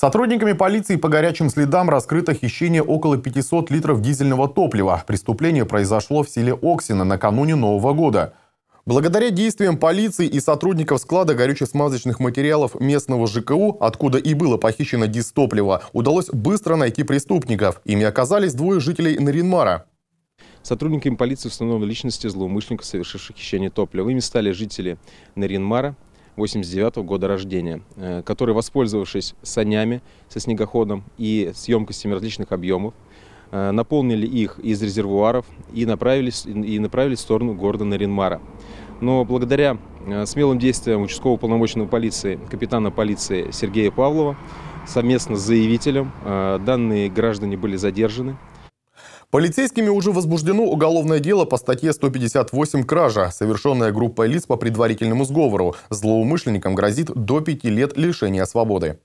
Сотрудниками полиции по горячим следам раскрыто хищение около 500 литров дизельного топлива. Преступление произошло в селе Оксина накануне Нового года. Благодаря действиям полиции и сотрудников склада горюче-смазочных материалов местного ЖКУ, откуда и было похищено дистопливо, удалось быстро найти преступников. Ими оказались двое жителей Наринмара. Сотрудниками полиции установлены личности злоумышленников, совершивших хищение топлива. Ими стали жители Наринмара, 89 -го года рождения, э, который, воспользовавшись санями со снегоходом и с емкостями различных объемов, э, наполнили их из резервуаров и направились, и направились в сторону города Наринмара. Но благодаря э, смелым действиям участкового полномочного полиции, капитана полиции Сергея Павлова, совместно с заявителем, данные граждане были задержаны. Полицейскими уже возбуждено уголовное дело по статье 158 «Кража», совершенная группой лиц по предварительному сговору. Злоумышленникам грозит до пяти лет лишения свободы.